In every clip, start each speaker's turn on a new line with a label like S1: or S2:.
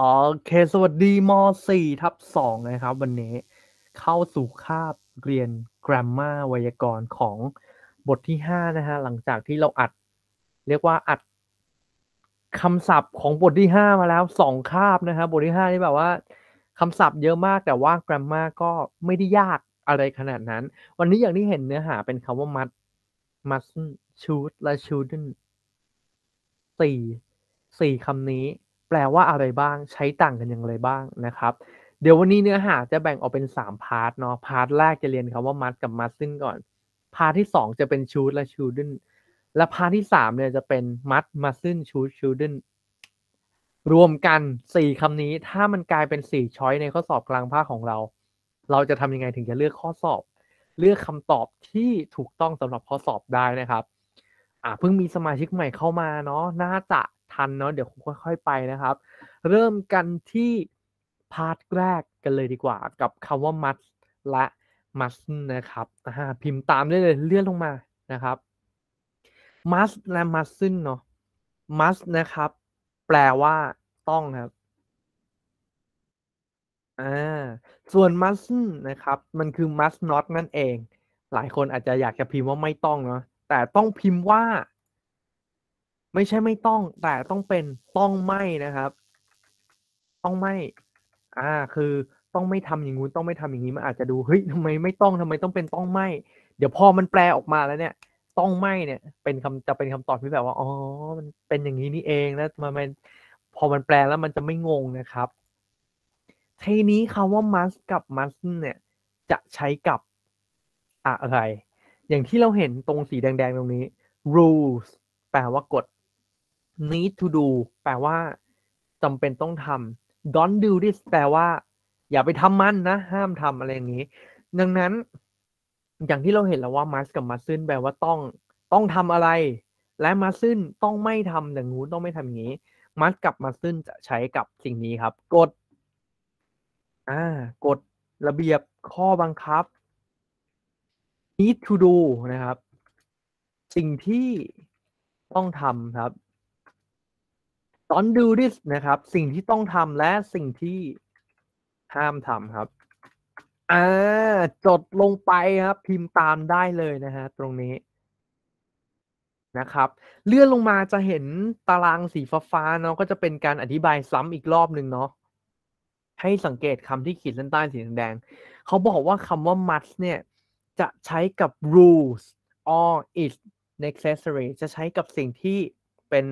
S1: โอเคสวัสดีม .4 ทับ2นะครับ วันนี้ เข้าสู่คาบเรียนกราฟมาไวยากรณ์ของบทที่ 5 นะฮะ หลังจากที่เราอัด เรียกว่าอัดคำศัพท์ของบทที่ 5 มาแล้ว2คาบนะครับบทที่ 5 นี่แบบว่าคำศัพท์เยอะมากแต่ว่ากราฟมาก็ไม่ได้ยากอะไรขนาดนั้น วันนี้อย่างที่เห็นเนื้อหา เป็นคำว่ามัดมัดชูดและชูดนสี่สี่คำนี้แปลว่าอะไรบ้างใช้ต่างกันอย่างไรบ้างนะครับ เดี๋ยววันนี้เนื้อหาจะแบ่งออกเป็น 3 พาร์ทเนาะพาร์ทแรกจะเรียนคาว่ามัดกับมัดซึ่งก่อน พาร์ทที่ 2 จะเป็นชูดและชูดินและพาร์ทที่ 3 เนี่ยจะเป็นมัดมัดซึ่งชูดชูดินรวมกัน 4คำนี้ ถ้ามันกลายเป็น 4 ช้อยในข้อสอบกลางภาคของเรา เราจะทำยังไงถึงจะเลือกข้อสอบ เลือกคำตอบที่ถูกต้องสำหรับข้อสอบได้นะครับอ่าเพิ่งมีสมาชิกใหม่เข้ามาเนาะน่าจะทันเนาะเดี๋ยวค่อยๆไปนะครับ เริ่มกันที่ พาร์ทแรกกันเลยดีกว่า กับคำว่ามัสและมัสนะครับพิมพ์ตามได้เลยเลื่อนลงมานะครับมัสและมัสซึงเนาะมัสนะครับ แปลว่า ต้องครับอ่าส่วนมัสนะครับ มันคือ must not นั่นเอง หลายคนอาจจะอยากจะพิมพ์ว่าไม่ต้องเนาะแต่ต้องพิมพ์ว่าไม่ใช่ไม่ต้อง แต่ต้องเป็นต้องไม่นะครับ ต้องไม่อ่า คือต้องไม่ทำอย่างงู้นต้องไม่ทำอย่างนี้มันอาจจะดูเฮ้ยทำไมไม่ต้องทำไมต้องเป็นต้องไม่เดี๋ยวพอมันแปลออกมาแล้วเนี่ย ต้องไม่เนี่ย เป็นคำจะเป็นคำตอบที่แบบว่าอ๋อมันเป็นอย่างนี้นี่เอง้วมันเป็นพอมันแปลแล้วมันจะไม่งงนะครับทีนี้คำว่า must กับ must เนี่ย จะใช้กับอะไร อย่างที่เราเห็นตรงสีแดงๆตรงนี้ rules แปลว่ากฎ need to do แปลว่าจำเป็นต้องทำ don't do this แปลว่า อย่าไปทำมันนะ ห้ามทำอะไรอย่างนี้ ดังนั้น อย่างที่เราเห็นแล้วว่า must กับ mustn't แปลว่าต้อง ต้องทำอะไร และ mustn't ต้องไม่ทำอย่างงู้นต้องไม่ทำอย่างนี้ must กับ mustn't จะใช้กับสิ่งนี้ครับกฎอ่ากฎระเบียบข้อบังคับ need to do นะครับ สิ่งที่ต้องทำครับตอนดูดิ h นะครับ สิ่งที่ต้องทำและสิ่งที่ ห้ามทำครับอ่าจดลงไปครับ พิมพ์ตามได้เลยนะฮะตรงนี้นะครับ เลื่อนลงมาจะเห็นตารางสีฟ้าาเนาะ ก็จะเป็นการอธิบายซ้ำอีกรอบหนึ่งเนาะให้สังเกตคำที่ขีดเส้นใต้สีแดง เขาบอกว่าคำว่า must เนี่ย จะใช้กับ rules or i s necessary จะใช้กับสิ่งที่เป็น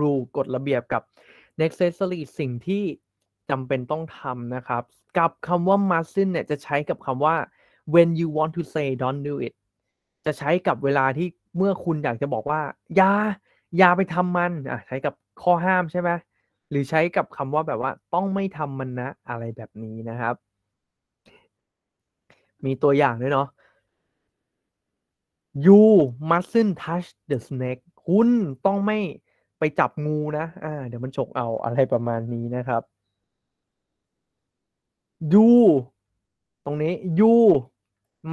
S1: รูกฎระเบียบกับ necessary สิ่งที่จำเป็นต้องทำนะครับ กับคำว่า mustn't เนี่ยจะใช้กับคำว่า when you want to say don't do it จะใช้กับเวลาที่เมื่อคุณอยากจะบอกว่าอย่าอย่าไปทำมันอ่ะใช้กับข้อห้ามใช่ไหมหรือใช้กับคำว่าแบบว่าต้องไม่ทำมันนะ อะไรแบบนี้นะครับ มีตัวอย่างด้วยเนาะ you mustn't touch the snake คุณต้องไม่ไปจับงูนะอ่าเดี๋ยวมันฉกเอาอะไรประมาณนี้นะครับยูตรงนี้ยู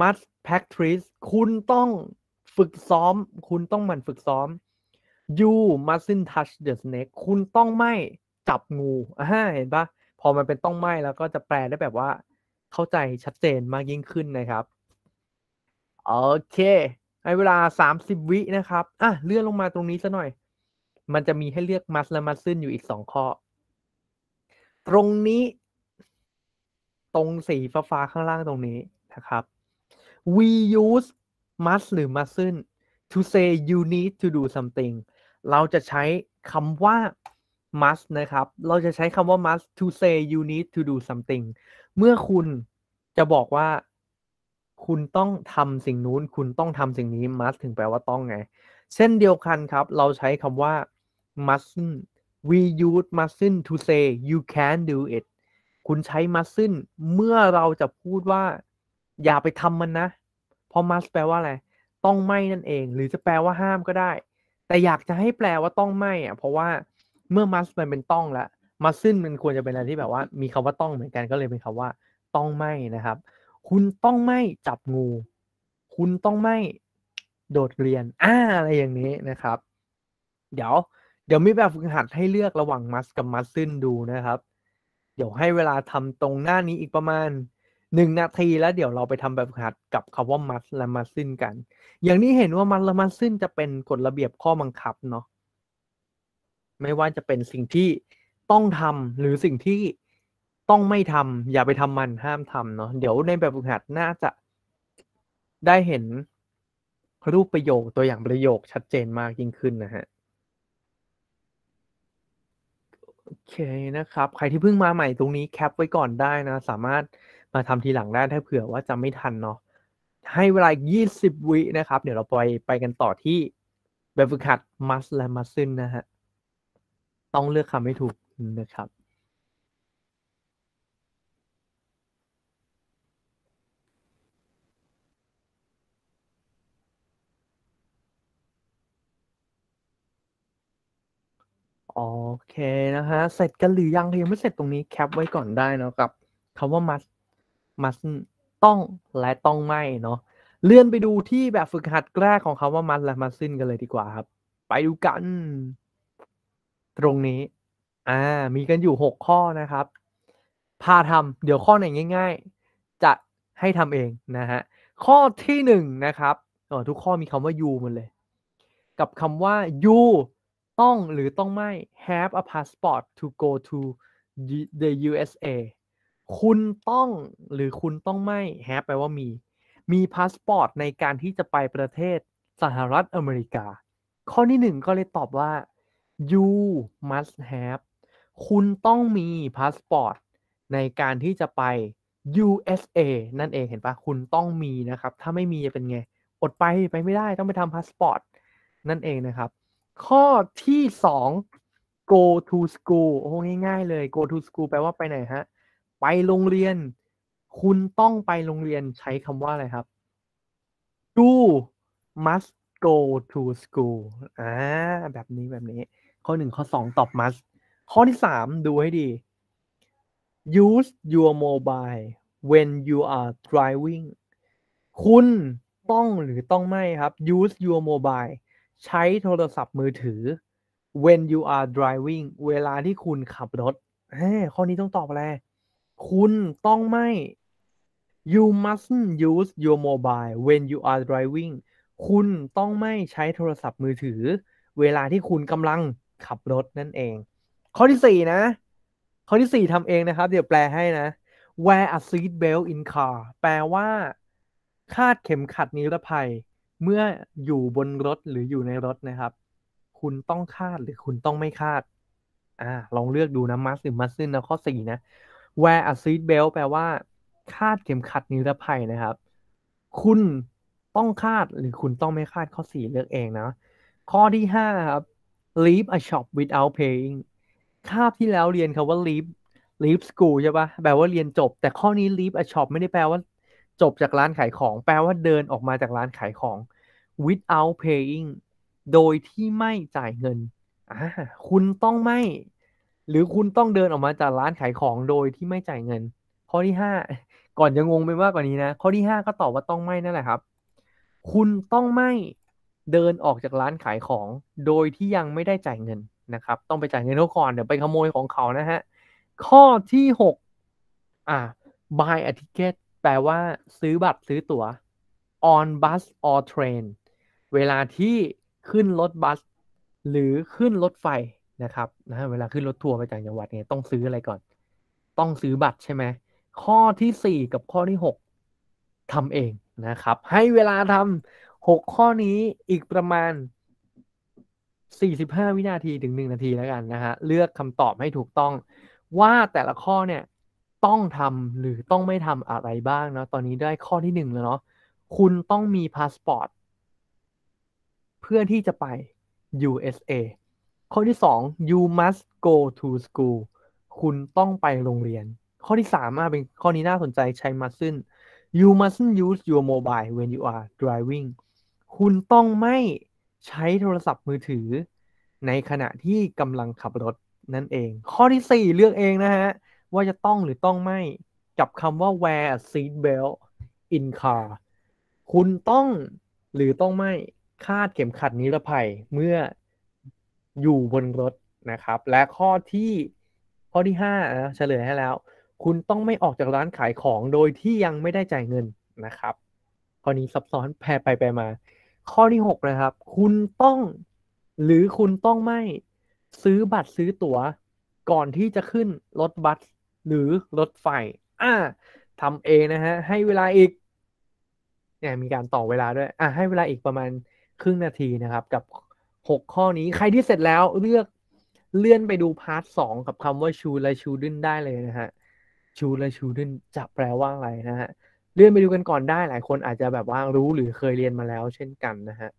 S1: มัสแพ็กทริสคุณต้องฝึกซ้อม คุณต้องหมั่นฝึกซ้อมยูมัสซินทัชเดอะสเนคคุณต้องไม่จับงู อ่าเห็นปะ พอมันเป็นต้องไม่แล้วก็จะแปลได้แบบว่า เข้าใจชัดเจนมากยิ่งขึ้นนะครับ โอเคในเวลา 30 วินะครับ อ่ะ เลื่อนลงมาตรงนี้ซะหน่อยมันจะมีให้เลือกมัสและมัสซึนอยู่อีกสองข้อ ตรงนี้ ตรงสีฟ้าข้างล่างตรงนี้นะครับ we use must หรือ mustn't to say you need to do something เราจะใช้คำว่า must นะครับ เราจะใช้คำว่า must to say you need to do something เมื่อคุณจะบอกว่า คุณต้องทำสิ่งนู้น คุณต้องทำสิ่งนี้ must ถึงแปลว่าต้องไงเช่นเดียวกันครับ เราใช้คำว่า m u s t l e we use mustn't to say you c a n do it คุณใช้ m u s t n e เมื่อเราจะพูดว่า อย่าไปทำมันนะ เพราะ must แปลว่าอะไร ต้องไม่นั่นเอง หรือจะแปลว่าห้ามก็ได้ แต่อยากจะให้แปลว่าต้องไม่อ่ะเพราะว่า เมื่อ must มันเป็นต้องละ m u s t n e มันควรจะเป็นอะไรที่แบบว่า มีคำว่าต้องเหมือนกัน ก็เลยเป็นคำว่า ต้องไม่นะครับ คุณต้องไม่จับงู คุณต้องไม่ โดดเรียน อ่าอะไรอย่างนี้นะครับ เดี๋ยวเดี๋ยวมีแบบฝึกหัดให้เลือกระหว่างมัสกับมัสซึนดูนะครับ เดี๋ยวให้เวลาทำตรงหน้านี้อีกประมาณหนึ่งนาทีแล้วเดี๋ยวเราไปทำแบบฝึกหัดกับคำว่ามัสและมัสซึนกัน อย่างนี้เห็นว่ามัสและมัสซึนจะเป็นกฎระเบียบข้อบังคับเนาะ ไม่ว่าจะเป็นสิ่งที่ต้องทำหรือสิ่งที่ต้องไม่ทำ อย่าไปทำมันห้ามทำเนาะ เดี๋ยวในแบบฝึกหัดน่าจะได้เห็นรูปประโยคตัวอย่างประโยคชัดเจนมากยิ่งขึ้นนะฮะโอเคนะครับ ใครที่เพิ่งมาใหม่ตรงนี้แคปไว้ก่อนได้นะ สามารถมาทำทีหลังได้ถ้าเผื่อว่าจะไม่ทันเนาะ ให้เวลา 20 วินะครับ เดี๋ยวเราไปไปกันต่อที่แบบฝึกหัดมัสและมัสซึนนะฮะ ต้องเลือกคำให้ถูกนะครับโอเคนะฮะ เสร็จกันหรือยัง ยังไม่เสร็จตรงนี้แคปไว้ก่อนได้เนาะกับคำว่า must must ต้องและต้องไม่เนาะเลื่อนไปดูที่แบบฝึกหัดแรกของคำว่า must และ must กันเลยดีกว่าครับ ไปดูกัน ตรงนี้ อ่า มีกันอยู่หกข้อนะครับ พาทำเดี๋ยวข้อไหนง่าย ๆ จะให้ทำเองนะฮะ ข้อที่หนึ่งนะครับ ทุกข้อมีคำว่า you หมดเลย กับคำว่า you ต้องหรือต้องไม่ have a passport to go to the USA คุณต้องหรือคุณต้องไม่ have แปลว่ามี มีพาสปอร์ตในการที่จะไปประเทศสหรัฐอเมริกา ข้อ ที่หนึ่งก็เลยตอบว่า you must have คุณต้องมีพาสปอร์ตในการที่จะไป USA นั่นเองเห็นปะ คุณต้องมีนะครับ ถ้าไม่มี จะเป็นไง อดไปไปไม่ได้ต้องไปทำพาสปอร์ตนั่นเองนะครับข้อที่สอง go to school โอ้ง่ายๆเลย go to school แปลว่าไปไหน ฮะ ไปโรงเรียน คุณต้องไปโรงเรียนใช้คำว่า อะไร ครับ d o must go to school อ่า แบบนี้แบบนี้ ข้อหนึ่งข้อสองตอบ must ข้อที่สามดูให้ดี use your mobile when you are driving คุณต้องหรือต้องไม่ครับ use your mobile ใช้โทรศัพท์มือถือ when you are driving เวลาที่คุณขับรถ เฮ้ข้อนี้ต้องตอบอะไร คุณต้องไม่ you mustn't use your mobile when you are driving คุณต้องไม่ใช้โทรศัพท์มือถือเวลาที่คุณกำลังขับรถนั่นเอง ข้อที่สี่นะ ข้อที่สี่ทำเองนะครับเดี๋ยวแปลให้นะ wear a seat belt in car แปลว่า คาดเข็มขัดนิรภัยเมื่ออยู่บนรถหรืออยู่ในรถนะครับ คุณต้องคาดหรือคุณต้องไม่คาดอ่าลองเลือกดูนะมัสหรือมัสซึนนะข้อสี่นะ wear a seat belt แปลว่าคาดเข็มขัด นิรภัย นะครับ คุณต้องคาด หรือคุณต้องไม่คาดข้อสี่เลือกเองนะ ข้อที่ห้าครับ leave a shop without paying คาบที่แล้วเรียนคาว่า leave leave school ใช่ปะแปลว่าเรียนจบ แต่ข้อนี้ leave a shop ไม่ได้แปลว่าจบจากร้านขายของ แปลว่าเดินออกมาจากร้านขายของ without paying โดยที่ไม่จ่ายเงินอ่าคุณต้องไม่ หรือคุณต้องเดินออกมาจากร้านขายของ โดยที่ไม่จ่ายเงิน ข้อที่ห้า ก่อนจะงงไปมากกว่านี้นะ ข้อที่ห้าก็ตอบว่าต้องไม่นั่นแหละครับ คุณต้องไม่เดินออกจากร้านขายของ โดยที่ยังไม่ได้จ่ายเงินนะครับ ต้องไปจ่ายเงินเขาก่อนเดี๋ยวไปขโมยของเขา นะฮะ ข้อที่หกอ่า buy a ticket แปลว่าซื้อบัตรซื้อตั๋ว on bus or train เวลาที่ขึ้นรถบัส หรือขึ้นรถไฟนะครับนะเวลาขึ้นรถทัวร์ไปต่างจังหวัดเนี่ยต้อง ซื้ออะไรก่อน ต้องซื้อบัตรใช่ไหม ข้อที่สี่กับข้อที่หกทำเองนะครับ ให้เวลาทำหกข้อนี้อีกประมาณสี่สิบห้าวินาทีถึงหนึ่งนาทีแล้วกันนะฮะเลือกคำตอบให้ถูกต้องว่าแต่ละข้อเนี่ยต้องทำหรือต้องไม่ทำอะไรบ้างเนาะตอนนี้ได้ข้อที่หนึ่งแล้วเนาะคุณต้องมี พาสปอร์ต เพื่อที่จะไป USA ข้อที่สอง you must go to school คุณต้องไปโรงเรียน ข้อที่สามเป็นข้อนี้น่า สนใจใช้มาซึ่น you mustn't use your mobile when you are driving คุณต้องไม่ใช้โทรศัพท์มือถือ ในขณะที่กำลังขับรถนั่นเอง ข้อที่สี่เลือกเองนะฮะว่าจะต้องหรือต้องไม่กับคำว่า wear seat belt in car คุณต้องหรือต้องไม่คาดเข็มขัดนิรภัยเมื่ออยู่บนรถนะครับ และข้อที่ ข้อที่ห้านะเฉลยให้แล้ว คุณต้องไม่ออกจากร้านขายของโดยที่ยังไม่ได้จ่ายเงินนะครับ ข้อนี้ซับซ้อนแพรไปไปมา ข้อที่หกนะครับ คุณต้อง หรือคุณต้องไม่ซื้อบัตรซื้อตั๋วก่อนที่จะขึ้นรถบัสหรือ รถ ไฟ อ่าทำเองนะฮะ ให้เวลาอีกเนี่ยมีการต่อเวลา ด้วย อ่าให้เวลาอีกประมาณ ครึ่งนาทีนะครับ กับ 6 ข้อนี้ ใครที่เสร็จแล้วเลือก เลื่อนไปดูพาร์ทสองกับคำว่าชูและชูดินได้เลย นะฮะ ชูและชูดินจะแปลว่าอะไรนะฮะ เลื่อนไปดูกันก่อนได้หลายคนอาจจะแบบว่ารู้หรือเคยเรียนมาแล้วเช่นกันนะฮะ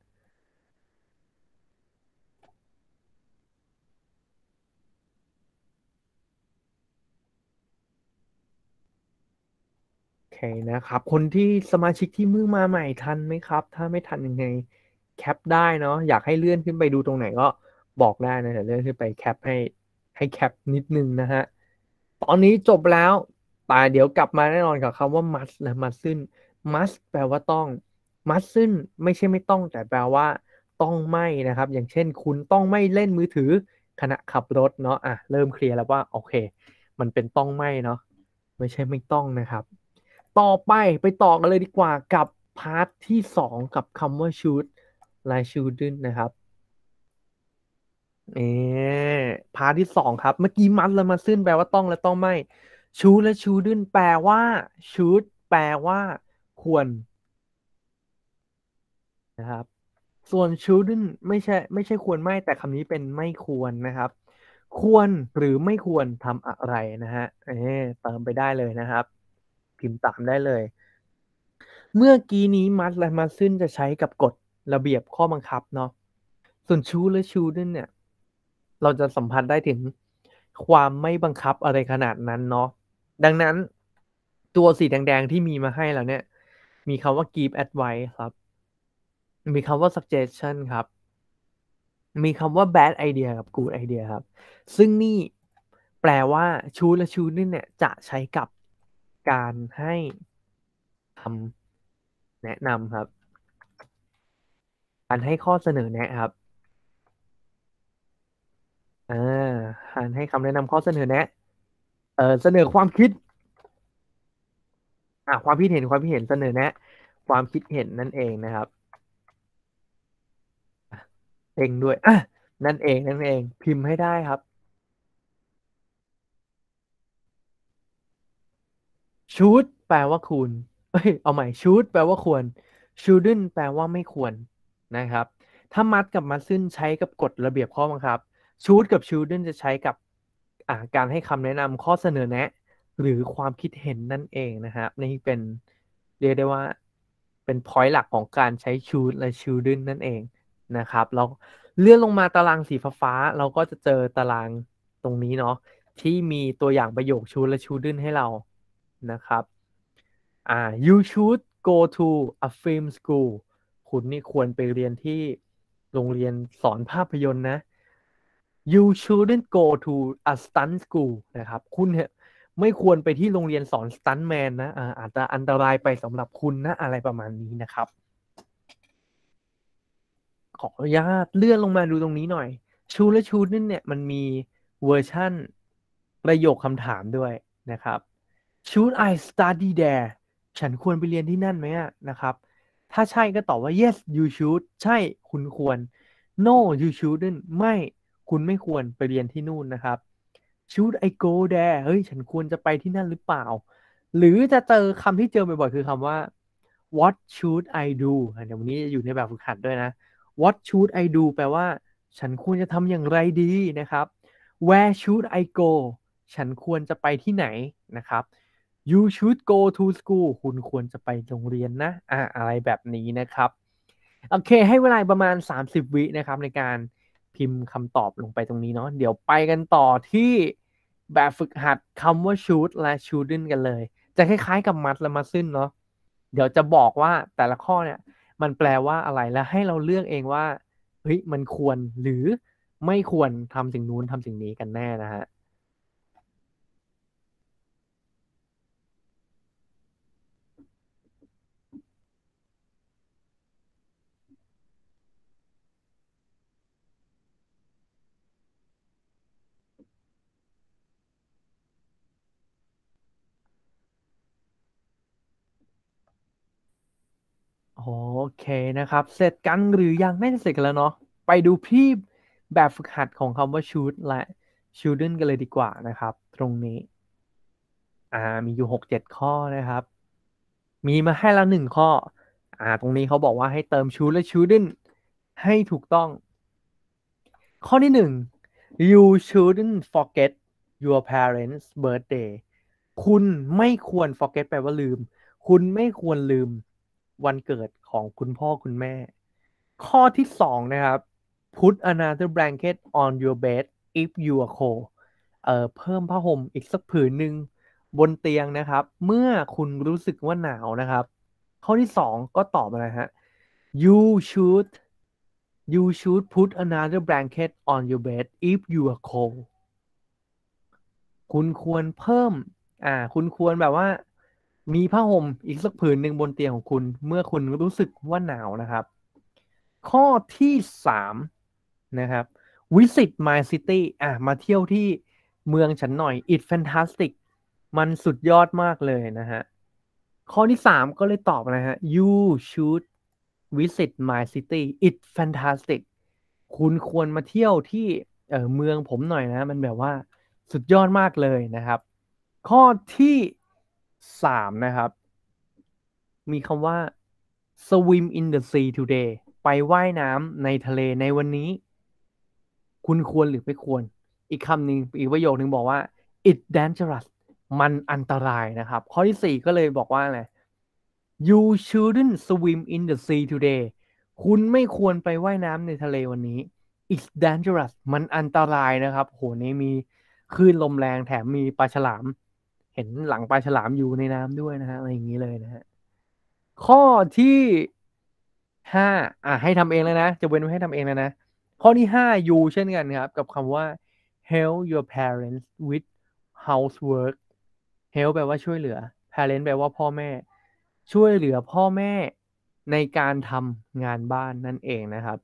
S1: นะครับ คนที่สมาชิกที่มือมาใหม่ทันไหมครับ ถ้าไม่ทันยังไงแคปได้เนาะอยากให้เลื่อนขึ้นไปดูตรงไหนก็บอกได้นะแต่เลื่อนขึ้นไปแคปให้ให้แคปนิดนึงนะฮะตอนนี้จบแล้วแต่เดี๋ยวกลับมาแน่นอนกับคำว่ามัสนละมัสซึ่งมัสแปลว่าต้องมัสซึ่งไม่ใช่ไม่ต้อง แต่แปลว่า ต้องไม่นะครับ อย่างเช่นคุณต้องไม่เล่นมือถือขณะขับรถเนาะอ่ะเริ่มเคลียร์แล้วว่าโอเค มันเป็นต้องไม่เนาะไม่ใช่ไม่ต้องนะครับต่อไปไปต่อกันเลยดีกว่ากับพาร์ทที่สองกับคำว่าชูดลายชูดินนะครับเอพาร์ทที่สองครับเมื่อกี้มัดแล้วมาซึ่นแปลว่าต้องและต้องไม่ชูดและชูดินแปลว่าชูดแปลว่า ควร นะครับ ส่วนชูด u นไม่ใช่ไม่ใช่ควรไม่ แต่คำนี้เป็นไม่ควรนะครับ ควรหรือไม่ควรทำอะไรนะฮะเอเติมไปได้เลยนะครับพิมพ์ตามได้เลย เมื่อกี้นี้มัดและมัดซึ่นจะใช้กับกฎระเบียบข้อบังคับเนาะส่วนชูและชูนั่นเนี่ย เราจะสัมผัสได้ถึงความไม่บังคับอะไรขนาดนั้นเนาะ ดังนั้น ตัวสีแดงๆที่มีมาให้แล้วเนี่ย มีคำว่า give advice ครับ มีคำว่า suggestion ครับ มีคำว่า bad idea กับ good idea ครับ ซึ่งนี่แปลว่าชูและชูนี่เนี่ยจะใช้กับการให้คำแนะนำครับ การให้ข้อเสนอแนะครับ อ่า การให้คำแนะนำข้อเสนอแนะ เออเสนอความคิด อ่ความคิดเห็นความคิดเห็นเสนอแนะความคิดเห็นนั่นเองนะครับ เองด้วยอ่ะนั่นเอง นั่นเอง พิมพ์ให้ได้ครับชูดแปลว่าคุณเอ้ยเอาใหม่ชูดแปลว่าควรชูดึนแปลว่าไม่ควรนะครับถ้ามัดกับมัดซึ่นใช้กับกฎระเบียบข้อบังคับชูดกับชูดึนจะใช้กับการให้คำแนะนำข้อเสนอแนะหรือความคิดเห็นนั่นเองนะครับนี่เป็น เรียกได้ว่า เป็นพอยต์หลักของการใช้ชูดและชูดึนนั่นเองนะครับแล้วเลื่อนลงมาตารางสีฟ้าเราก็จะเจอตารางตรงนี้เนาะที่มีตัวอย่างประโยคชูดและชูดึนให้เรานะครับ อ่า you should go to a film school คุณนี่ควรไปเรียนที่โรงเรียนสอนภาพยนตร์นะ you shouldn't go to a stunt school นะครับ คุณเนี่ยไม่ควรไปที่โรงเรียนสอนสตันแมนนะอ่าอาจจะอันตรายไปสำหรับคุณนะอะไรประมาณนี้นะครับ ขออนุญาตเลื่อนลงมาดูตรงนี้หน่อย ชูและชูนั่นเนี่ยมันมีเวอร์ชั่นประโยคคำถามด้วยนะครับ should I study there ฉันควรไปเรียนที่นั่นไหมนะครับ ถ้าใช่ก็ตอบว่า yes you should ใช่ คุณควร no you shouldn't ไม่คุณไม่ควรไปเรียนที่นู่นนะครับ should I go there เฮ้ยฉันควรจะไปที่นั่นหรือเปล่า หรือ จะเจอคำที่เจอบ่อยๆคือคำว่า what should I do เดี๋ยววันนี้อยู่ในแบบฝึกหัดด้วยนะ what should I do แปลว่า ฉันควรจะทำอย่างไรดีนะครับ where should I go ฉันควรจะไปที่ไหนนะครับ you should go to school คุณควรจะไปโรงเรียนนะ อ่าอะไรแบบนี้นะครับ โอเค ให้เวลาประมาณ 30 วินะครับ ในการพิมพ์คำตอบลงไปตรงนี้เนาะ เดี๋ยวไปกันต่อที่แบบฝึกหัดคำว่า should และ shouldn't กันเลย จะคล้ายๆ กับมัดและมัซึ่นเนาะ เดี๋ยวจะบอกว่าแต่ละข้อเนี่ย มันแปลว่าอะไรแล้วให้เราเลือกเองว่าเฮ้ยมันควรหรือไม่ควรทำสิ่งนู้นทำสิ่งนี้กันแน่นะฮะโอเคนะครับ เสร็จกันหรือยังน่าจะเสร็จกันแล้วเนาะไปดูพี่แบบฝึกหัดของคำว่าชูดและชูด d r e กันเลยดีกว่านะครับ ตรงนี้ อ่า มีอยู่หกเจ็ดข้อนะครับ มีมาให้ละหนึ่งข้อ อ่า ตรงนี้เขาบอกว่าให้เติมชูดและชูด d r e ให้ถูกต้อง ข้อที่หนึ่ง you shouldn't forget your parents birthday คุณไม่ควร forget แปลว่าลืม คุณไม่ควรลืมวันเกิดของคุณพ่อคุณแม่ ข้อที่สองนะครับ put another blanket on your bed if you are cold เอ่อ เพิ่มผ้าห่มอีกสักผืนหนึ่งบนเตียงนะครับ เมื่อคุณรู้สึกว่าหนาวนะครับ ข้อ ที่สองก็ตอบ อะไรฮะ you should you should put another blanket on your bed if you are cold คุณควรเพิ่ม อ่า คุณควรแบบว่ามีผ้าห่มอีกสักผืนหนึ่งบนเตียงของ คุณเมื่อคุณรู้สึกว่า หนาว นะครับ ข้อที่สามนะครับ Visit My City อ่ะ มาเที่ยวที่เมืองฉันหน่อย It's fantastic มันสุดยอดมากเลย นะฮะข้อที่สามก็เลยตอบนะฮะ You should visit my city it's fantastic คุณควรมาเที่ยวที่เออเมืองผมหน่อยนะ มันแบบว่าสุดยอดมากเลยนะครับ ข้อที่สามนะครับ มีคำว่า swim in the sea today ไปไว่ายน้ำในทะเลในวันนี้ คุณควรหรือไม่ควร อีกคำหนึ่งอีก ประโยค นึง บอกว่า it dangerous มันอันตรายนะครับ ข้อที่สี่ก็เลยบอกว่า อะไร you shouldn't swim in the sea today คุณไม่ควรไปไว่ายน้ำในทะเลวันนี้ it's dangerous มันอันตรายนะครับโหนี่มีคลื่นลมแรงแถมมีปลาฉลามเห็น หลัง ปลา ฉลามอยู่ในน้ำด้วยนะฮะอะไรอย่างนี้ เลยนะฮะข้อที่ห้า อ่ะ ให้ ทำ เองแล้วนะ จะ เว้นไว้ ให้ ทำ เองแล้วนะ ข้อที่ห้า you เช่นกัน ครับ กับ คำ ว่า help your parents with housework help แปลว่าช่วยเหลือ parent s แปลว่าพ่อแม่ ช่วยเหลือพ่อแม่ในการทำงานบ้านนั่นเองนะครับ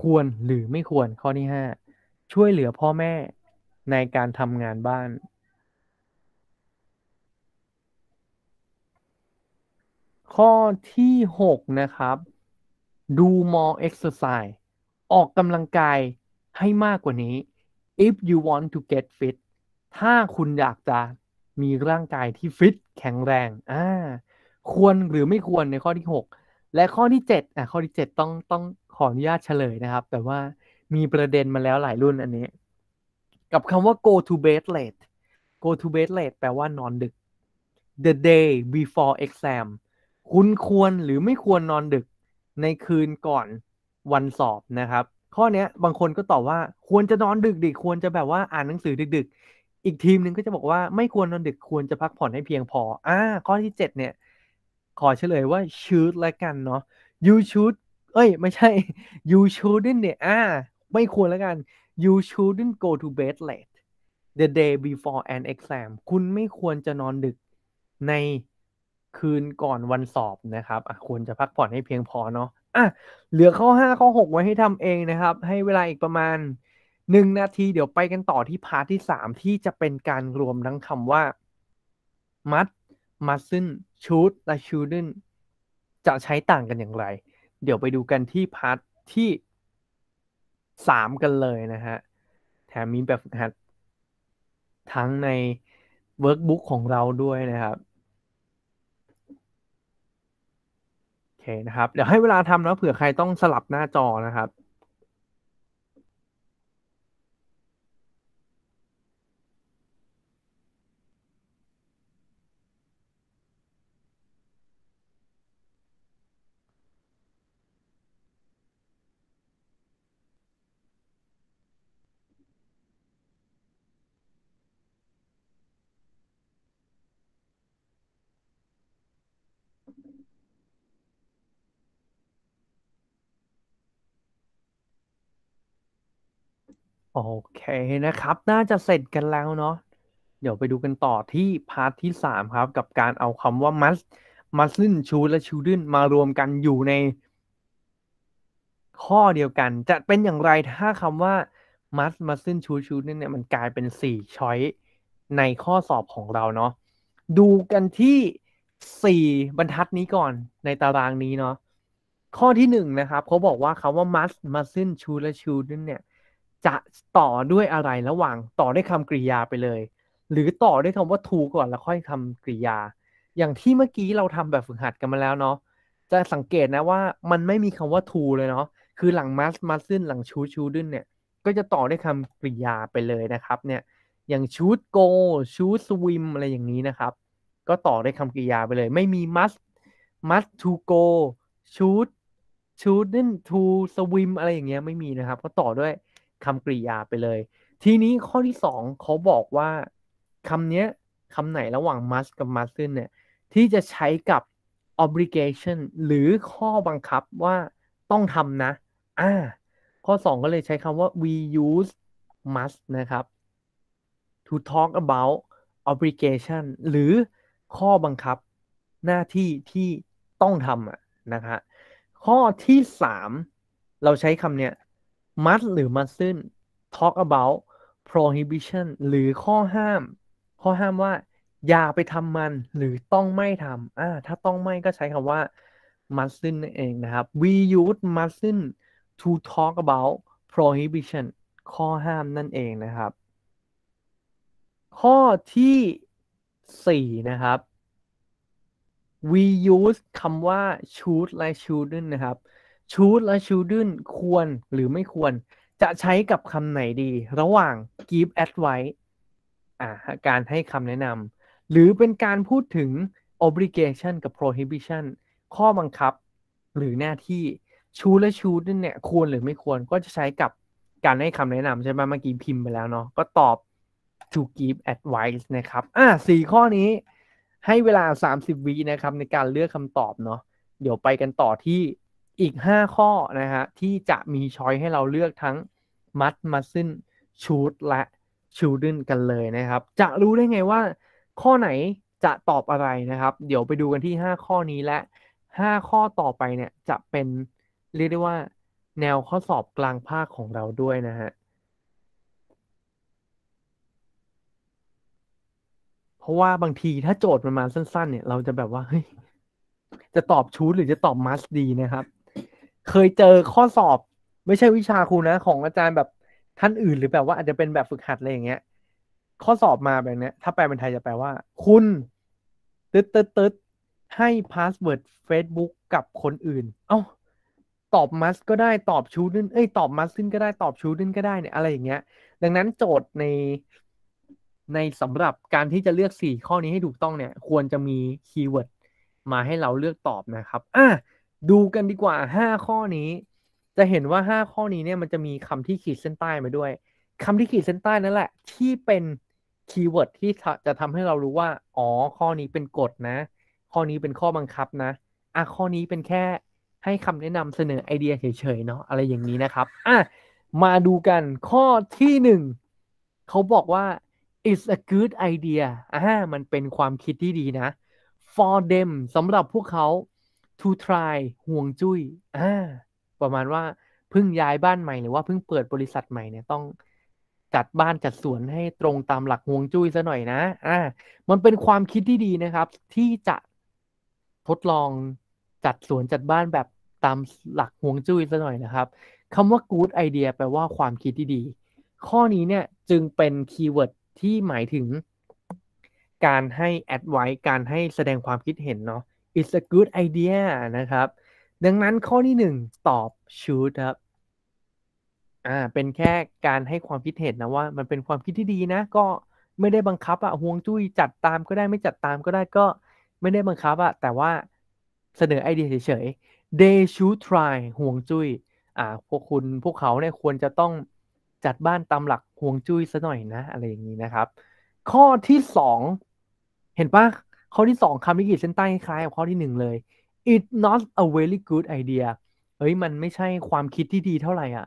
S1: ควรหรือไม่ควรข้อที่ห้าช่วยเหลือพ่อแม่ในการทำงานบ้าน ข้อที่6นะครับ do more exercise ออกกำลังกายให้มากกว่านี้ if you want to get fit ถ้าคุณอยากจะมีร่างกายที่ฟิตแข็งแรง อ่า ควรหรือไม่ควรในข้อที่ 6 และข้อที่7อ่ะข้อ ที่ 7 ต้องต้องขออนุญาตเฉลยนะครับ แต่ว่ามีประเด็นมาแล้วหลายรุ่นอันนี้กับคำว่า go to bed late go to bed late แปลว่านอนดึก the day before exam คุณควรหรือไม่ควรนอนดึก ในคืนก่อนวันสอบนะครับ ข้อนี้บางคนก็ตอบว่าควรจะนอนดึกดิ ควรจะแบบว่าอ่านหนังสือดึกๆอีกทีมหนึ่งก็จะบอกว่า ไม่ควรนอนดึก ควรจะพักผ่อนให้เพียงพอ อ่า ข้อที่ 7 เนี่ย ขอเฉลยว่าชูดแล้ละกันเนาะ you should เอ้ยไม่ใช่ you shouldn't เนี่ย อ่าไม่ควรละกัน you shouldn't go to bed late the day before an exam คุณไม่ควรจะนอนดึกในคืนก่อนวันสอบนะครับ ควรจะพักผ่อนให้เพียงพอเนาะอ่ะ เหลือข้อ5ข้อ6ไว้ให้ทำเองนะครับ ให้เวลาอีกประมาณ 1 นาทีเดี๋ยวไปกันต่อที่พาร์ทที่ 3 ที่จะเป็นการรวมทั้งคำว่า must mustn't should และ shouldn't จะใช้ต่างกันอย่างไร เดี๋ยวไปดูกันที่พาร์ทที่สามกันเลย นะฮะแถม มี แบบฝึกหัด ทั้งในเวิร์กบุ๊กของเราด้วยนะครับ โอเค นะครับ เดี๋ยวให้เวลาทำแล้วเผื่อใครต้องสลับหน้าจอนะครับโอเคนะครับ น่าจะเสร็จกันแล้วเนาะเดี๋ยวไปดูกันต่อที่พาร์ทที่ 3 ครับ กับการเอาคำว่า must m u ซึ่นชูและชูดึนมารวมกันอยู่ใน ข้อเดียวกัน จะเป็นอย่างไรถ้าคำว่า must m u ซึ่นชูชูดึนเนี่ยมันกลายเป็น4ช้อยในข้อสอบของเราเนาะดูกันที่4บรรทัดนี้ก่อนในตารางนี้เนาะข้อที่1นะครับเขาบอกว่าคำว่า must m u ซึ่นชูและชูดึนเนี่ยจะต่อด้วยอะไรระหว่างต่อด้วยคำกริยาไปเลยหรือต่อด้วยคำว่า to ก่อนแล้วค่อยคำกริยา อย่างที่เมื่อกี้เราทำแบบฝึกหัดกันมาแล้วเนาะจะสังเกตนะว่ามันไม่มีคำว่า to เลยเนาะคือหลัง must must ขึ่นหลัง should should ึ้นเนี่ยก็จะต่อด้วยคำกริยาไปเลยนะครับเนี่ยอย่าง should go should swim อะไรอย่างนี้นะครับ ก็ต่อด้วยคำกริยาไปเลย ไม่มี must must to go should should to swim อะไรอย่างเงี้ยไม่มีนะครับ ก็ต่อด้วยคำกริยาไปเลยทีนี้ข้อที่สองเขาบอกว่าคำนี้คำไหนระหว่าง must กับ m u s t เนี่ย ที่จะใช้กับ obligation หรือข้อบังคับว่าต้องทำนะอ่าข้อสองก็เลยใช้คำว่า we use must นะครับ to talk about obligation หรือข้อบังคับหน้าที่ที่ต้องทำอะนะฮะข้อที่สามเราใช้คำเนี้ย must หรือ mustn't talk about prohibition หรือข้อห้าม ข้อห้ามว่าอย่าไปทำมันหรือต้องไม่ทำอ่าถ้าต้องไม่ก็ใช้คำว่า mustn't นั่นเองนะครับ we use mustn't to talk about prohibition ข้อห้ามนั่นเองนะครับ ข้อที่ 4 นะครับ we use คำว่า should และ shouldn't นะครับชูดและชูดึนควรหรือไม่ควร จะใช้กับคำไหนดี ระหว่าง give advice การให้คำแนะนำหรือเป็นการพูดถึง obligation กับ prohibition ข้อบังคับ หรือหน้าที่ชูและชูดนเนี่ยควรหรือไม่ควรก็จะใช้กับการให้คำแนะนำใช่ไหมเมื่อกี้พิมพ์ไปแล้วเนาะก็ตอบ to give advice นะครับอ่าสี่ข้อนี้ให้เวลา 30วินะครับ ในการเลือกคำตอบเนาะเดี๋ยวไปกันต่อที่อีก 5 ข้อ นะฮะที่จะมี ช้อยให้เราเลือกทั้งมัดมัซึนชูดและชูดึนกันเลยนะครับ จะรู้ได้ไงว่า ข้อไหนจะตอบอะไรนะครับ เดี๋ยวไปดูกันที่ 5 ข้อนี้และ 5 ข้อต่อไปเนี่ยจะเป็น เรียกได้ว่า แนวข้อสอบกลางภาคของเราด้วยนะฮะเพราะว่าบางทีถ้าโจทย์มันมาสั้นๆ เนี่ย เราจะแบบว่าจะตอบชูดหรือจะตอบมัสดีนะครับเคยเจอข้อสอบไม่ใช่วิชาครูนะ ของอาจารย์แบบท่านอื่น หรือแบบว่าอาจจะเป็นแบบฝึกหัด อะไรอย่างเงี้ย ข้อสอบมาแบบเนี้ยถ้าแปลเป็นไทยจะแปลว่า คุณตึ๊ดตึ๊ดตึ๊ดให้พาสเวิร์ด Facebook กับคนอื่น เอ้า ตอบมัสก็ได้ตอบชูดินเอ้ย ตอบมัสซึ่งก็ได้ตอบชูดินก็ได้เนี่ยอะไรอย่างเงี้ย ดังนั้นโจทย์ใน ในสำหรับการที่จะเลือกสี่ข้อนี้ให้ถูกต้องเนี่ยควรจะมีคีย์เวิร์ดมาให้เราเลือกตอบนะครับ อ่ะดูกันดีกว่าห้าข้อนี้จะเห็นว่าห้าข้อนี้เนี่ยมันจะมีคำที่ขีดเส้นใต้มาด้วยคำที่ขีดเส้นใต้นั่นแหละที่เป็นคีย์เวิร์ดที่จะทำให้เรารู้ว่า อ๋อข้อนี้เป็นกฎนะ ข้อนี้เป็นข้อบังคับนะ อ่ะข้อนี้เป็นแค่ให้คำแนะนำเสนอไอเดียเฉยๆเนาะอะไรอย่างนี้นะครับอ่ะมาดูกันข้อที่หนึ่งเขาบอกว่า it's a good idea อ่ามันเป็นความคิดที่ดีนะ for them สำหรับพวกเขา to try ห่วงจุย้ย อ่า ประมาณว่าเพิ่งย้ายบ้านใหม่หรือว่าเพิ่งเปิดบริษัทใหม่เนี่ยต้องจัดบ้านจัดสวนให้ตรงตามหลักห่วงจุ้ยซะหน่อยนะ อ่า มันเป็นความคิดที่ดีนะครับ ที่จะทดลองจัดสวนจัดบ้านแบบตามหลักห่วงจุ้ยซะหน่อยนะครับคำว่า good idea แปลว่าความคิดที่ดี ข้อนี้เนี่ยจึงเป็นคีย์เวิร์ดที่หมายถึงการให้แอดไว้การให้แสดงความคิดเห็นเนาะ it's a good idea นะครับ ดังนั้นข้อที่หนึ่งตอบ should ครับอ่าเป็นแค่การให้ความคิดเห็นนะว่ามันเป็นความคิดที่ดีนะก็ไม่ได้บังคับอะห่วงจุ้ยจัดตามก็ได้ไม่จัดตามก็ได้ก็ไม่ได้บังคับอะแต่ว่าเสนอไอเดียเฉยๆ they should try ห่วงจุย้ยอ่าพวกคุณพวกเขาเนี่ยควรจะต้องจัดบ้านตามหลักห่วงจุ้ยซะหน่อยนะ อะไรอย่างนี้นะครับ ข้อที่สองเห็นปะข้อที่สองคำที่ขีดเส้นใต้คล้ายกับข้อที่หนึ่งเลย it's not a very good idea เฮ้ยมันไม่ใช่ความคิดที่ดีเท่าไหร่อ่ะ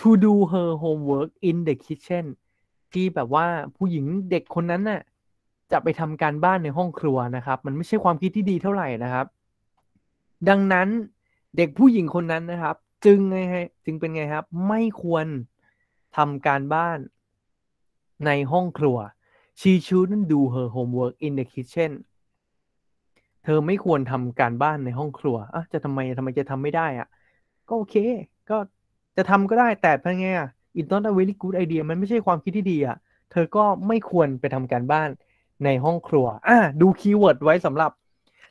S1: to do her homework in the kitchen ที่แบบว่าผู้หญิงเด็กคนนั้นน่ะจะไปทำการบ้านในห้องครัวนะครับ มันไม่ใช่ความคิดที่ดีเท่าไหร่นะครับ ดังนั้นเด็กผู้หญิงคนนั้นนะครับ จึงไงฮะจึงเป็นไงครับ ไม่ควรทำการบ้านในห้องครัว she shouldn't do her homework in the kitchen เธอไม่ควรทำการบ้านในห้องครัวอ่ะจะทำไมทำไมจะทำไม่ได้อ่ะ ก็โอเค ก็จะทำก็ได้ แต่เังไงอ่ะ i อนอ o t a very good i d e มันไม่ใช่ความคิดที่ดีอ่ะ เธอก็ไม่ควรไปทำการบ้านในห้องครัว อ่ะดูคีย์เวิร์ดไว้สำหรับ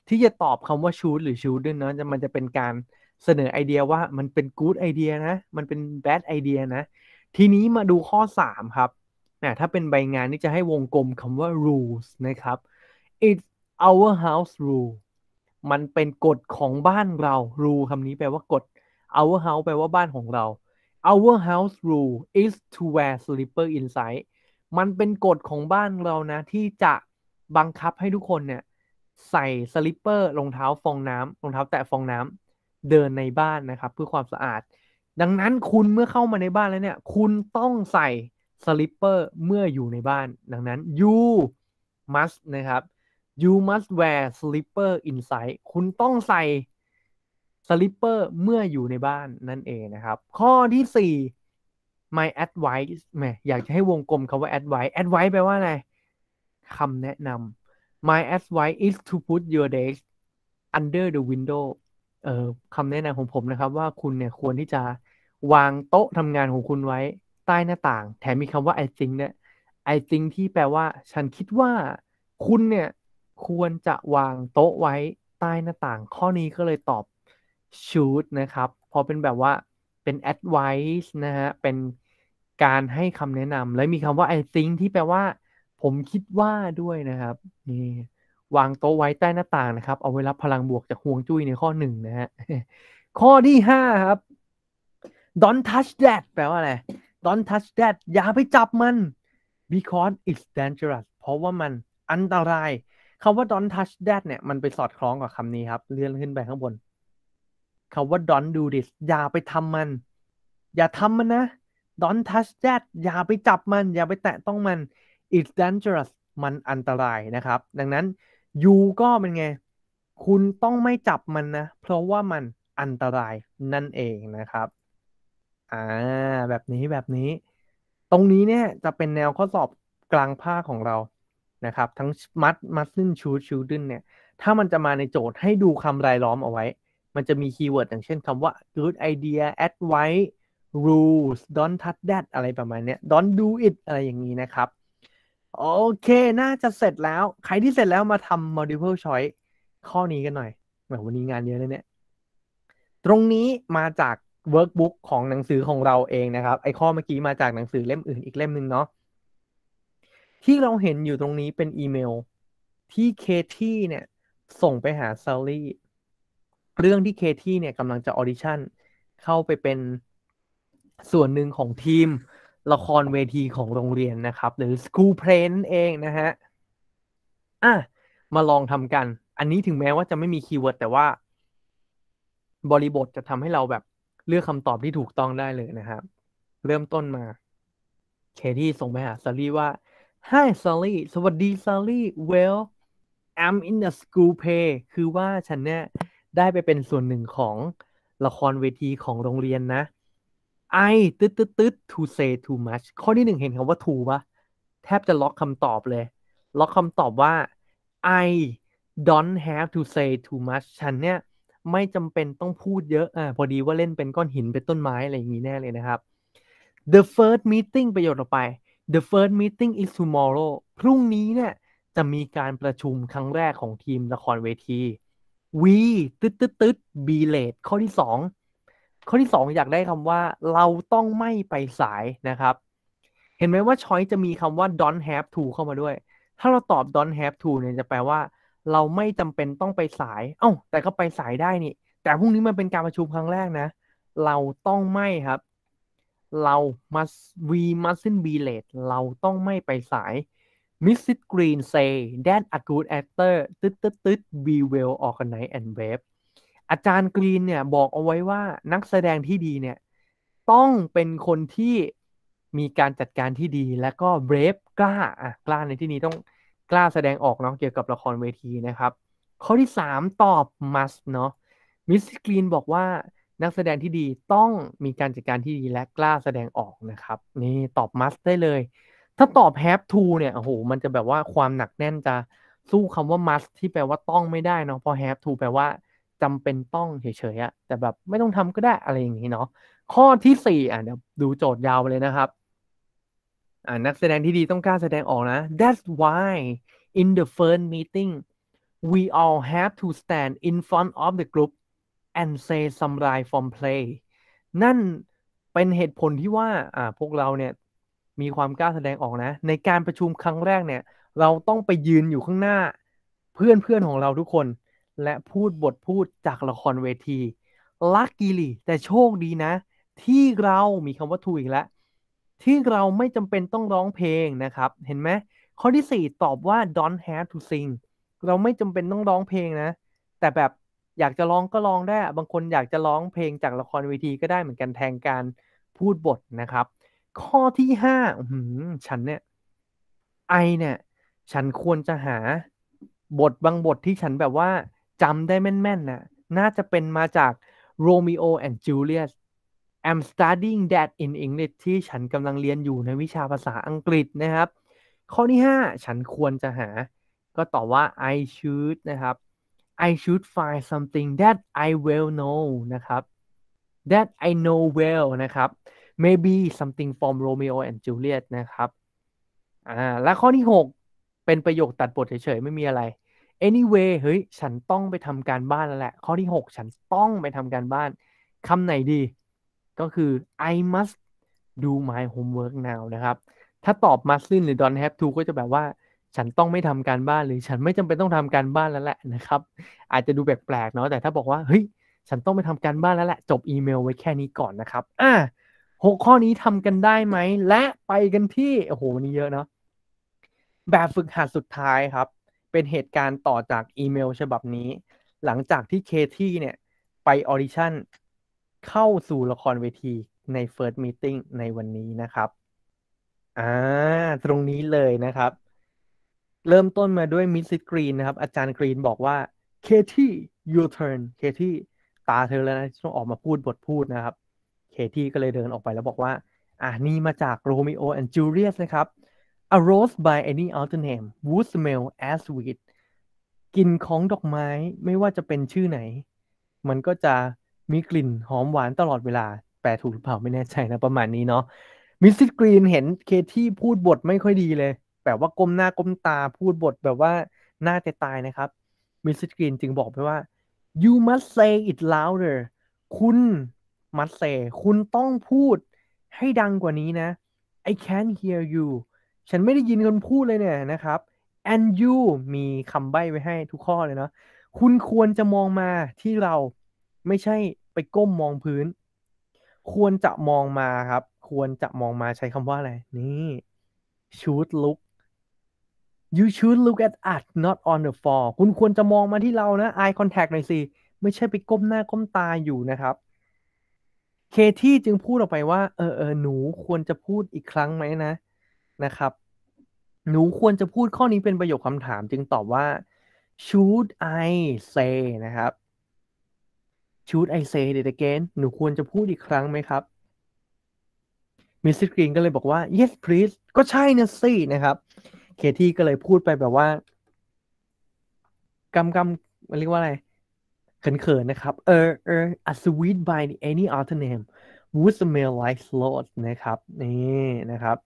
S1: ที่จะตอบคำว่าชูดหรือชูดด้วยนะจะมันจะเป็นการเสนอไอเดียว่ามันเป็นกูดไอเดียนะ มันเป็นแบดไอเดียนะ ทีนี้มาดูข้อ3ครับนะถ้าเป็นใบงาน นี่จะให้วงกลมคำว่า rules นะครับ i t our house rule มันเป็นกฎของบ้านเรา rule คำนี้แปลว่ากฎ our house แปลว่าบ้านของเรา our house rule is to wear slipper inside มันเป็นกฎของบ้านเรานะ ที่จะบังคับให้ทุกคนเนี่ยใส่สลิปเปอร์รองเท้า ฟองน้ำรองเท้าแตะฟองน้ำเดินในบ้านนะครับเพื่อความสะอาด ดังนั้นคุณเมื่อเข้ามาในบ้านแล้วเนี่ย คุณต้องใส่สลิปเปอร์เมื่ออยู่ในบ้าน ดังนั้น you must นะครับ you must wear slipper inside คุณต้องใส่สลิปเปอร์เมื่ออยู่ในบ้านนั่นเองนะครับ ข้อที่ 4 my advice แมอยากจะให้วงกลมคำว่า advice advice แปลว่าอะไรคำแนะนำ my advice is to put your desk under the window เอ่อคำแนะนำของผมนะครับ ว่าคุณเนี่ยควรที่จะวางโต๊ะทำงานของคุณไว้ใต้หน้าต่าง แถมมีคำว่า I think เนี่ย I think ที่แปลว่าฉันคิดว่าคุณเนี่ยควรจะวางโต๊ะไว้ ใต้หน้าต่าง ข้อนี้ก็เลยตอบ should นะครับ พอเป็นแบบว่าเป็น advice นะฮะ เป็นการให้คำแนะนำ และมีคำว่า I think ที่แปลว่า ผมคิดว่าด้วยนะครับนี่วางโต๊ะไว้ใต้หน้าต่างนะครับ เอาไว้รับพลังบวกจากห่วงจุ้ยในข้อหนึ่งนะฮะ ข้อที่ห้าครับ don't touch that แปลว่าอะไร don't touch that อย่าไปจับมัน because it's dangerous เพราะว่ามันอันตรายคำว่า don't touch that เนี่ยมันไปสอดคล้องกับคำนี้ครับเลื่อนขึ้นไปข้างบนคำว่า don't do this อย่าไปทำมัน อย่าทำมันนะ don't touch that อย่าไปจับมัน อย่าไปแตะต้องมัน it's dangerous มันอันตรายนะครับ ดังนั้น you ก็เป็นไงคุณต้องไม่จับมันนะเพราะว่ามันอันตรายนั่นเองนะครับอ่าแบบนี้แบบนี้ ตรงนี้เนี่ยจะเป็นแนวข้อสอบกลางภาคของเรานะครับ ทั้งมัดมัดซึ่งชูชูดึนเนี่ย ถ้ามันจะมาในโจทย์ให้ดูคำรายล้อมเอาไว้ มันจะมีคีย์เวิร์ด อย่างเช่นคำว่า good idea advice rules don't touch that อะไรประมาณนี้ don't do it อะไรอย่างนี้นะครับ โอเค น่าจะเสร็จแล้ว ใครที่เสร็จแล้วมาทำ multiple choice ข้อนี้กันหน่อยแบบวันนี้งานเยอะเลยเนี่ย ตรงนี้มาจากเวิร์กบุ๊กของหนังสือของเราเองนะครับ ไอข้อเมื่อกี้มาจากหนังสือเล่มอื่นอีกเล่มหนึ่งเนาะที่เราเห็นอยู่ตรงนี้เป็นอีเมลที่เคที่เนี่ย ส่งไปหาซาลี่เรื่องที่เคที่เนี่ยกำลังจะออดิชั่นเข้าไปเป็นส่วนหนึ่งของทีม ละครเวทีของโรงเรียนนะครับ หรือ School Play เองนะฮะ อ่ะ มาลองทำกัน อันนี้ถึงแม้ว่าจะไม่มีคีย์เวิร์ดแต่ว่า บริบทจะทำให้เราแบบเลือกคำตอบที่ถูกต้องได้เลยนะครับ เริ่มต้นมาเคที่ส่งไปหาซารี่ว่า Hi Sally สวัสดี Sally well I'm in the school play คือว่าฉันเนี่ยได้ไปเป็นส่วนหนึ่งของละครเวทีของโรงเรียนนะ I ตึ๊ดตึ๊ดตึ๊ด to say too much ข้อที่หนึ่งเห็นคำว่า to ปะแทบจะล็อกคำตอบเลย ล็อกคำตอบว่า I don't have to say too much ฉันเนี่ยไม่จำเป็นต้องพูดเยอะ อ่าพอดีว่าเล่นเป็นก้อนหินเป็นต้นไม้ อะไรอย่างนี้แน่เลยนะครับ the first meeting ประโยชน์ออไป The first meeting is tomorrow พรุ่งนี้เนี่ยจะมีการประชุมครั้งแรกของทีมละครเวที we ตึ๊ดตึ๊ดตึ๊ด be late ข้อที่สองข้อที่สองอยากได้คำว่า เราต้องไม่ไปสายนะครับ เห็นไหมว่าช้อยจะมีคำว่า don't have to เข้ามาด้วย ถ้าเราตอบ don't have to เนี่ยจะแปลว่า เราไม่จำเป็นต้องไปสาย เอ้าแต่ก็ไปสายได้นี่ แต่พรุ่งนี้มันเป็นการประชุมครั้งแรกนะ เราต้องไม่ครับเรา must we mustn't be late เราต้องไม่ไปสาย Mrs. Green say that a good actor ตึ๊ดตึ๊ดตึ๊ด be well organized and brave อาจารย์กรีนเนี่ยบอกเอาไว้ว่านักแสดงที่ดีเนี่ย ต้องเป็นคนที่มีการจัดการที่ดีและก็เบรฟกล้าอ่ะกล้าในที่นี้ต้องกล้าแสดงออกเนาะเกี่ยวกับละครเวทีนะครับข้อที่ 3 ตอบ must เนาะมิสกรีนบอกว่านักแสดงที่ดีต้องมีการจัดการที่ดี และกล้าแสดงออกนะครับ นี่ตอบมัสได้เลย ถ้าตอบแฮปทูเนี่ยโอ้โหมันจะแบบว่าความหนักแน่นจะสู้คำว่ามัสที่แปลว่าต้องไม่ได้เนาะพอแฮปทูแปลว่าจำเป็นต้องเฉยๆอะแต่แบบไม่ต้องทำก็ได้อะไรอย่างนี้เนาะข้อที่สี่อ่ะเดี๋ยวดูโจทย์ยาวเลยนะครับอ่านักแสดงที่ดีต้องกล้าแสดงออกนะ that's why in the first meeting we all have to stand in front of the group and say samurai from play นั่นเป็นเหตุผลที่ว่าอ่าพวกเราเนี่ย มีความกล้าแสดงออกนะ ในการประชุมครั้งแรกเนี่ย เราต้องไปยืนอยู่ข้างหน้าเพื่อนเพื่อนของเราทุกคน และพูดบทพูดจากละครเวที ลักกิลี่แต่โชคดีนะ ที่เรามีคำว่าทูอีกแล้ว ที่เราไม่จำเป็นต้องร้องเพลงนะครับ เห็นไหมข้อที่ 4 ตอบว่า don't have to sing เราไม่จำเป็นต้องร้องเพลงนะแต่แบบอยากจะร้องก็ร้องได้ บางคนอยากจะร้องเพลงจากละครเวทีก็ได้เหมือนกันแทนการพูดบทนะครับ ข้อที่ห้าฉันเนี่ยไอเนี่ย ฉันควรจะหาบทบางบทที่ฉันแบบว่าจำได้แม่น ๆนะน่าจะเป็นมาจาก Romeo and Juliet I'm studying that in English ที่ฉันกำลังเรียนอยู่ในวิชาภาษาอังกฤษนะครับ ข้อที่ 5 ฉันควรจะหา ก็ตอบว่า I should นะครับ I should find something that I will know นะครับ that I know well นะครับ maybe something from Romeo and Juliet นะครับอ่าและข้อที่ 6 เป็นประโยคตัดบทเฉยๆ ไม่มีอะไร anyway เฮ้ย ฉันต้องไปทำการบ้านแล้วแหละข้อที่ 6 ฉันต้องไปทำการบ้านคำไหนดี ก็คือ I must do my homework now นะครับ ถ้าตอบ must หรือ don't have to ก็จะแบบว่าฉันต้องไม่ทำการบ้านหรือฉันไม่จำเป็นต้องทำการบ้านแล้วแหละนะครับ อาจจะดูแปลกๆเนาะแต่ถ้าบอกว่าเฮ้ยฉันต้องไปทำการบ้านแล้วแหละ จบอีเมลไว้แค่นี้ก่อนนะครับ อ่าหกข้อนี้ทำกันได้ไหมและไปกันที่โอ้โหวันนี้เยอะเนาะแบบฝึกหัดสุดท้ายครับ เป็นเหตุการณ์ต่อจากอีเมลฉบับนี้ หลังจากที่เคที่เนี่ยไปออดิชั่นเข้าสู่ละครเวทีใน First Meeting ในวันนี้นะครับอ่าตรงนี้เลยนะครับเริ่มต้นมาด้วยมิสซิสกรีนนะครับ อาจารย์กรีนบอกว่าเคที่ your turn เคที่ตาเธอแล้วนะ ต้องออกมาพูดบทพูดนะครับเคที่ก็เลยเดินออกไปแล้วบอกว่า อ่านี่มาจากโรมิโอแอนด์จูเลียสนะครับ a rose by any other name would smell as sweet กลิ่นของดอกไม้ไม่ว่าจะเป็นชื่อไหน มันก็จะมีกลิ่นหอมหวานตลอดเวลา แปลถูกหรือเปล่าไม่แน่ใจนะประมาณนี้เนาะมิสซิสกรีนเห็นเคที่พูดบทไม่ค่อยดีเลยแบบว่าก้มหน้าก้มตาพูดบทแบบว่า หน้าจะตายนะครับมิสกรีนจึงบอกไปว่า you must say it louder คุณมัสเซคุณต้องพูดให้ดังกว่านี้นะ I can't hear you ฉันไม่ได้ยินคนพูดเลยเนี่ยนะครับ and you มีคำใบ้ไว้ให้ทุกข้อเลยเนาะคุณควรจะมองมาที่เราไม่ใช่ไปก้มมองพื้น ควรจะมองมาครับ ควรจะมองมาใช้คำว่าอะไร นี่ should look you should look at us not on the floor คุณควรจะมองมาที่เรานะ eye contact หน่อยสิ ไม่ใช่ไปก้มหน้าก้มตาอยู่นะครับ เคที่จึงพูดออกไปว่า เออเออ หนูควรจะพูดอีกครั้งไหมนะ นะครับ หนูควรจะพูดข้อนี้เป็นประโยคคำถามจึงตอบว่า should I say นะครับ should I say it again หนูควรจะพูดอีกครั้งไหมครับมิสซิสกรีนก็เลยบอกว่า yes please ก็ใช่นะสินะครับเคที่ก็เลยพูดไปแบบว่ากำกำมันเรียกว่าอะไร เขินๆนะครับเออเออ a sweet by any other name would smell like sloth นะครับ นี่นะครับ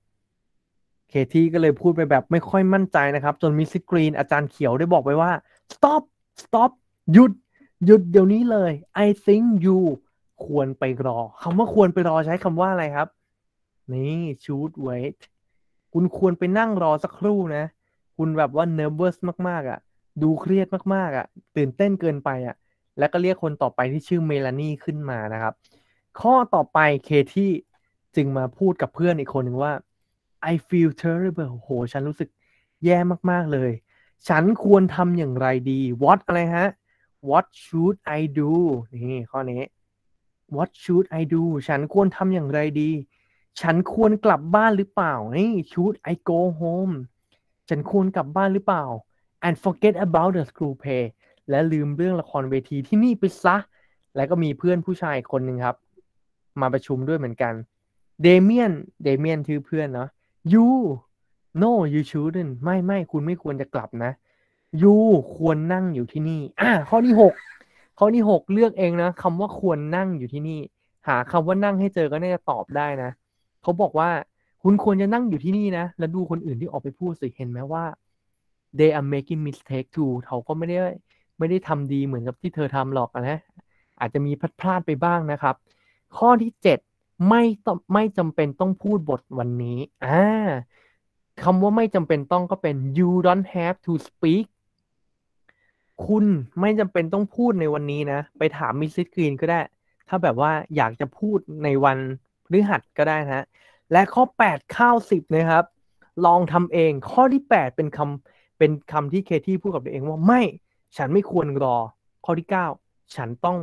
S1: เคที่ก็เลยพูดไปแบบไม่ค่อยมั่นใจนะครับ จนมิสกรีน อาจารย์เขียวได้บอกไปว่า stop stop หยุด หยุดเดี๋ยวนี้เลย I think you ควรไปรอคำว่าควรไปรอใช้คำว่าอะไรครับ นี่ should wait คุณ ควร ไป นั่งรอสักครู่นะ คุณแบบว่าเนิร์เวอร์สมาก ๆอะ่ะ ดูเครียดมากๆอะ่ะ ตื่นเต้นเกินไปอะ่ะ แล้วก็เรียกคนต่อไปที่ชื่อเมลานี่ขึ้นมานะครับ ข้อต่อไปเคที่จึงมาพูดกับเพื่อน อีก คนหนึ่งว่า I feel terrible โห ฉันรู้สึกแย่มากๆเลย ฉันควรทำอย่างไรดี What อะไรฮะ What should I do นี่ข้อนี้ What should I do ฉันควรทำอย่างไรดีฉันควรกลับบ้านหรือเปล่า นี่ should I go home ฉันควรกลับบ้านหรือเปล่า and forget about the school play และลืมเรื่องละครเวทีที่นี่ไปซะ แล้วก็มีเพื่อนผู้ชายคนหนึ่งครับ มาประชุมด้วยเหมือนกัน เดเมียน เดเมียนคือเพื่อนเนาะ you no you shouldn't ไม่ไม่คุณไม่ควรจะกลับนะ you ควรนั่งอยู่ที่นี่ อ่า ข้อที่หก ข้อที่หกเลือกเองนะ คำว่าควรนั่งอยู่ที่นี่ หาคำว่านั่งให้เจอ ก็น่าจะตอบได้นะเขาบอกว่าคุณควรจะนั่งอยู่ที่นี่นะ แล้วดูคนอื่นที่ออกไปพูดสิเห็นไหมว่า they are making mistake too เขาก็ไม่ได้ ไม่ได้ทำดีเหมือนกับที่เธอทำหรอกนะ อาจจะมีพลาดพลาดไปบ้างนะครับ ข้อที่7ไม่ต้องไม่จำเป็นต้องพูดบทวันนี้อ่าคำว่าไม่จำเป็นต้องก็เป็น you don't have to speak คุณไม่จำเป็นต้องพูดในวันนี้นะ ไปถามมิสซิสกรีนก็ได้ ถ้าแบบว่าอยากจะพูดในวันพฤหัสก็ได้นะและข้อ8ข้าว10 นะครับ ลองทำเองข้อที่ 8 เป็นคำเป็นคำที่เคที่พูดกับตัวเองว่าไม่ฉันไม่ควรรอข้อที่ 9 ฉันต้อง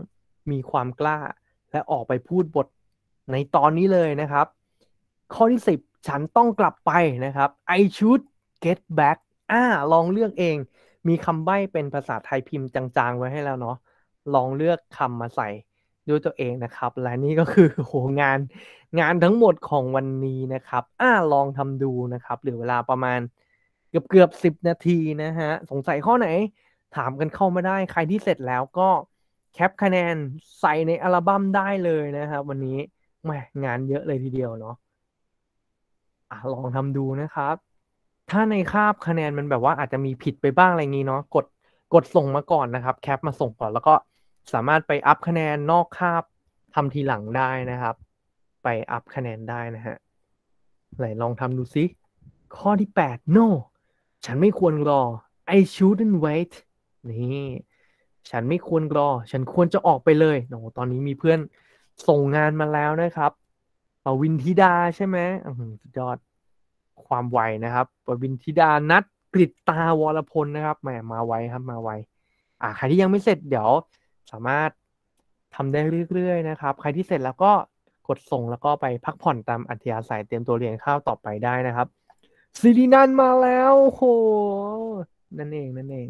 S1: มีความกล้า และออกไปพูดบทในตอนนี้เลยนะครับข้อที่ 10 ฉันต้องกลับไปนะครับ I should get back อ่าลองเลือกเอง มีคำใบ้เป็นภาษาไทยพิมพ์จางๆไว้ให้แล้วเนาะลองเลือกคำมาใส่ด้วยตัวเองนะครับ และนี่ก็คือโหงานงานทั้งหมดของวันนี้นะครับอ่าลองทำดูนะครับ เหลือเวลาประมาณ เกือบเกือบสิบนาทีนะฮะ สงสัยข้อไหน ถามกันเข้ามาได้ใครที่เสร็จแล้วก็แคปคะแนนใส่ในอัลบั้มได้เลยนะครับ วันนี้แหมงานเยอะเลยทีเดียวเนาะอ่ะ ลองทำดูนะครับ ถ้าในคาบคะแนนมันแบบว่าอาจจะมีผิดไปบ้างอะไรงี้เนาะกดกดส่งมาก่อนนะครับ แคปมาส่งก่อนแล้วก็สามารถไปอัพคะแนนนอกคาบทำทีหลังได้นะครับ ไปอัพคะแนนได้นะฮะไหนลองทำดูซิ ข้อที่8 no ฉันไม่ควรรอ I shouldn't wait นี่ ฉันไม่ควรรอ ฉันควรจะออกไปเลยโอ้ตอนนี้มีเพื่อนส่งงานมาแล้วนะครับปวินธิดาใช่ไหมสุยอดความไวนะครับปวินธิดานัดกริตตาวรพลนะครับแหมมาไวครับมาไวอ่าใครที่ยังไม่เสร็จเดี๋ยวสามารถทำได้เรื่อย ๆ นะครับ ใครที่เสร็จแล้วก็กดส่งแล้วก็ไปพักผ่อนตามอัธยาศัยเตรียมตัวเรียนข้าวต่อไปได้นะครับ ซีรีนัน มาแล้วโห นั่น เองนั่นเอง